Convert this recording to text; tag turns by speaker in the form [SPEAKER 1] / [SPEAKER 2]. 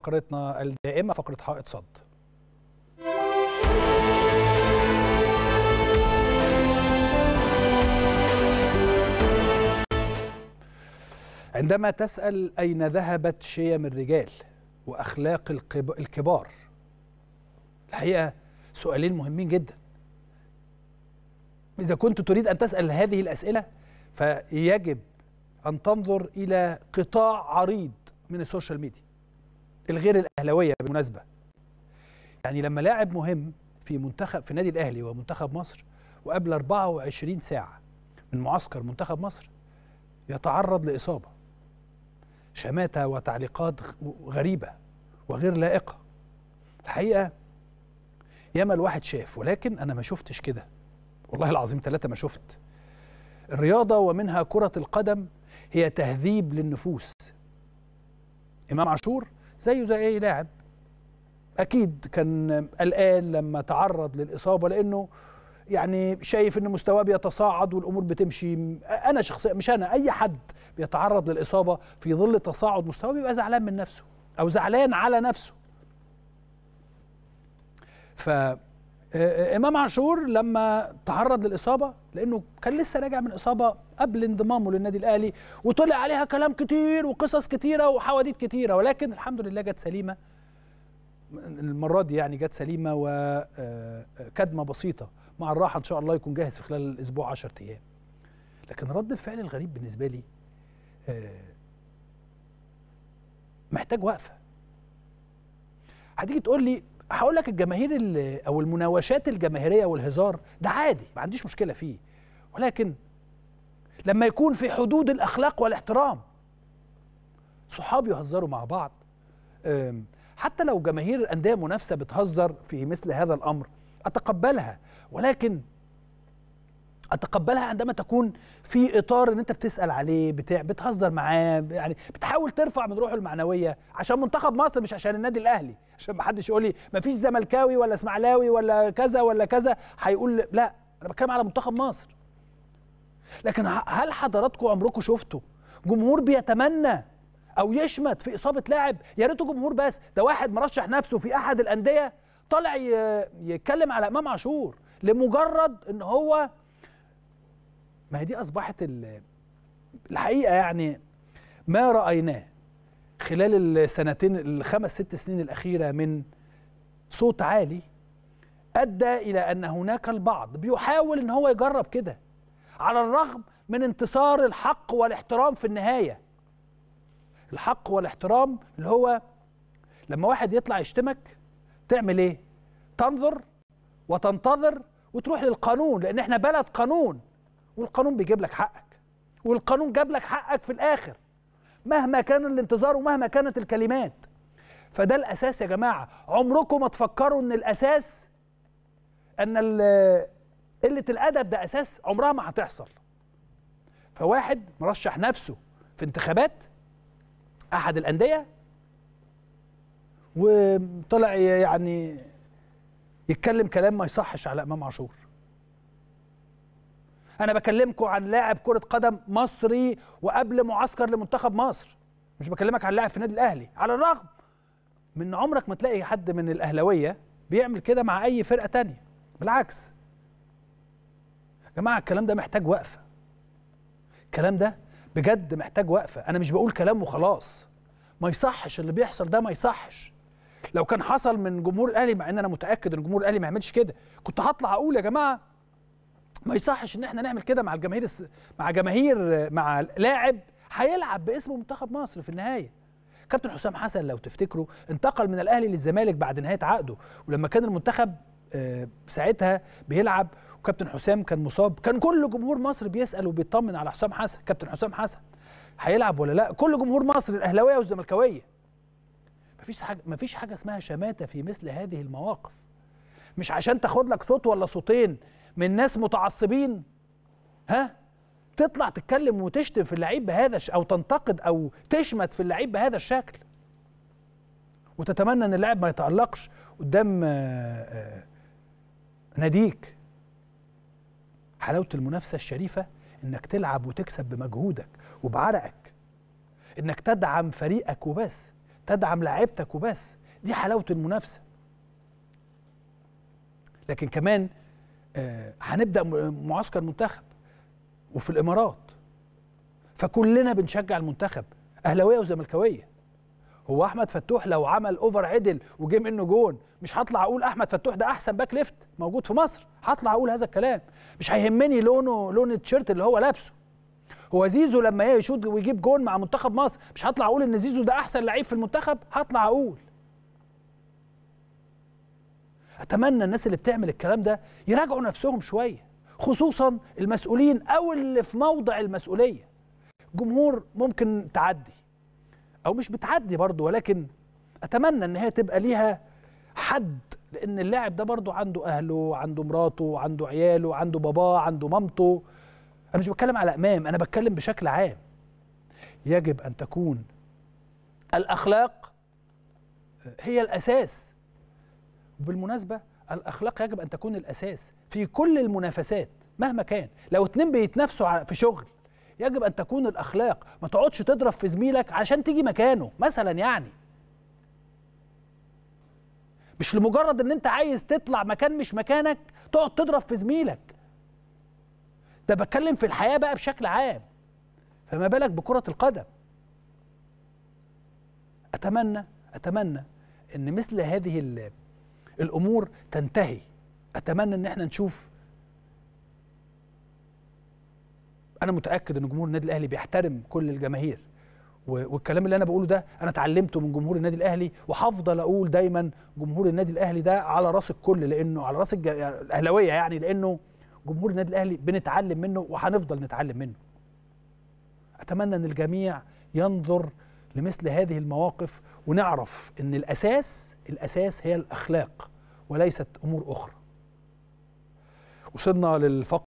[SPEAKER 1] فقرتنا الدائمة فقرة حائط صد عندما تسأل أين ذهبت شيم الرجال وأخلاق الكبار الحقيقة سؤالين مهمين جدا إذا كنت تريد أن تسأل هذه الأسئلة فيجب أن تنظر إلى قطاع عريض من السوشيال ميديا الغير الاهلاويه بالمناسبه يعني لما لاعب مهم في منتخب في النادي الاهلي ومنتخب مصر وقبل 24 ساعه من معسكر منتخب مصر يتعرض لاصابه شماته وتعليقات غريبه وغير لائقه الحقيقه ياما الواحد شاف ولكن انا ما شفتش كده والله العظيم ثلاثه ما شفت الرياضه ومنها كره القدم هي تهذيب للنفوس امام عاشور زيه زي اي لاعب اكيد كان قلقان لما تعرض للاصابه لانه يعني شايف ان مستواه بيتصاعد والامور بتمشي انا شخصيا مش انا اي حد بيتعرض للاصابه في ظل تصاعد مستواه بيبقى زعلان من نفسه او زعلان على نفسه ف آه، آه، امام عاشور لما تعرض للاصابه لانه كان لسه راجع من اصابه قبل انضمامه للنادي الاهلي وطلع عليها كلام كتير وقصص كتيره وحواديت كتيره ولكن الحمد لله جت سليمه المره دي يعني جت سليمه وكدمه آه، بسيطه مع الراحه ان شاء الله يكون جاهز في خلال الاسبوع 10 ايام لكن رد الفعل الغريب بالنسبه لي محتاج وقفه هتيجي تقول لي هقول لك الجماهير او المناوشات الجماهيريه والهزار ده عادي ما عنديش مشكله فيه ولكن لما يكون في حدود الاخلاق والاحترام صحاب يهزروا مع بعض حتى لو جماهير الانديه المنافسه بتهزر في مثل هذا الامر اتقبلها ولكن اتقبلها عندما تكون في اطار ان انت بتسال عليه بتاع بتهزر معاه يعني بتحاول ترفع من روحه المعنويه عشان منتخب مصر مش عشان النادي الاهلي عشان ما حدش يقول لي ما فيش زملكاوي ولا اسماعيلاوي ولا كذا ولا كذا هيقول لا انا بتكلم على منتخب مصر لكن هل حضراتكم عمركم شفتوا جمهور بيتمنى او يشمت في اصابه لاعب يا ريته جمهور بس ده واحد مرشح نفسه في احد الانديه طالع يتكلم على امام عاشور لمجرد ان هو ما هي دي اصبحت الحقيقه يعني ما رايناه خلال السنتين الخمس ست سنين الاخيره من صوت عالي ادى الى ان هناك البعض بيحاول ان هو يجرب كده على الرغم من انتصار الحق والاحترام في النهايه الحق والاحترام اللي هو لما واحد يطلع يشتمك تعمل ايه تنظر وتنتظر وتروح للقانون لان احنا بلد قانون والقانون بيجيب لك حقك والقانون جاب لك حقك في الاخر مهما كان الانتظار ومهما كانت الكلمات فده الاساس يا جماعه عمركم ما تفكروا ان الاساس ان قله الادب ده اساس عمرها ما هتحصل فواحد مرشح نفسه في انتخابات احد الانديه وطلع يعني يتكلم كلام ما يصحش على امام عاشور انا بكلمكم عن لاعب كره قدم مصري وقبل معسكر لمنتخب مصر مش بكلمك عن لاعب في النادي الاهلي على الرغم من عمرك ما تلاقي حد من الاهلاويه بيعمل كده مع اي فرقه تانية بالعكس يا جماعه الكلام ده محتاج وقفه الكلام ده بجد محتاج وقفه انا مش بقول كلام وخلاص ما يصحش اللي بيحصل ده ما يصحش لو كان حصل من جمهور الاهلي مع ان انا متاكد ان جمهور الاهلي ما يعملش كده كنت هطلع اقول يا جماعه ما يصحش ان احنا نعمل كده مع الجماهير الس... مع جماهير مع لاعب هيلعب باسم منتخب مصر في النهايه كابتن حسام حسن لو تفتكروا انتقل من الاهلي للزمالك بعد نهايه عقده ولما كان المنتخب آه، ساعتها بيلعب وكابتن حسام كان مصاب كان كل جمهور مصر بيسال وبيطمن على حسام حسن كابتن حسام حسن هيلعب ولا لا كل جمهور مصر الاهلاويه والزملكاويه مفيش حاجه مفيش حاجه اسمها شماته في مثل هذه المواقف مش عشان تاخد لك صوت ولا صوتين من ناس متعصبين ها تطلع تتكلم وتشتم في اللعيب بهذا او تنتقد او تشمت في اللعيب بهذا الشكل وتتمنى ان اللاعب ما يتألقش قدام آه، آه، ناديك حلاوة المنافسة الشريفة انك تلعب وتكسب بمجهودك وبعرقك انك تدعم فريقك وبس تدعم لعيبتك وبس دي حلاوة المنافسة لكن كمان آه، هنبدا معسكر منتخب وفي الامارات فكلنا بنشجع المنتخب اهلاويه وزملكاويه هو احمد فتوح لو عمل اوفر عدل وجه منه جون مش هطلع اقول احمد فتوح ده احسن باك ليفت موجود في مصر هطلع اقول هذا الكلام مش هيهمني لونه لون التيشيرت اللي هو لابسه هو زيزو لما يشوط ويجيب جون مع منتخب مصر مش هطلع اقول ان زيزو ده احسن لعيب في المنتخب هطلع اقول اتمنى الناس اللي بتعمل الكلام ده يراجعوا نفسهم شويه خصوصا المسؤولين او اللي في موضع المسؤوليه جمهور ممكن تعدي او مش بتعدي برضه ولكن اتمنى ان هي تبقى ليها حد لان اللاعب ده برضه عنده اهله عنده مراته عنده عياله عنده باباه عنده مامته انا مش بتكلم على امام انا بتكلم بشكل عام يجب ان تكون الاخلاق هي الاساس بالمناسبه الاخلاق يجب ان تكون الاساس في كل المنافسات مهما كان لو اتنين بيتنافسوا في شغل يجب ان تكون الاخلاق ما تقعدش تضرب في زميلك عشان تيجي مكانه مثلا يعني مش لمجرد ان انت عايز تطلع مكان مش مكانك تقعد تضرب في زميلك ده بتكلم في الحياه بقى بشكل عام فما بالك بكره القدم اتمنى اتمنى ان مثل هذه الامور تنتهي اتمنى ان احنا نشوف انا متاكد ان جمهور النادي الاهلي بيحترم كل الجماهير والكلام اللي انا بقوله ده انا اتعلمته من جمهور النادي الاهلي وهفضل اقول دايما جمهور النادي الاهلي ده على راس الكل لانه على راس الاهلاويه يعني لانه جمهور النادي الاهلي بنتعلم منه وهنفضل نتعلم منه اتمنى ان الجميع ينظر لمثل هذه المواقف ونعرف ان الاساس الاساس هي الاخلاق وليست امور اخرى وصلنا للفقر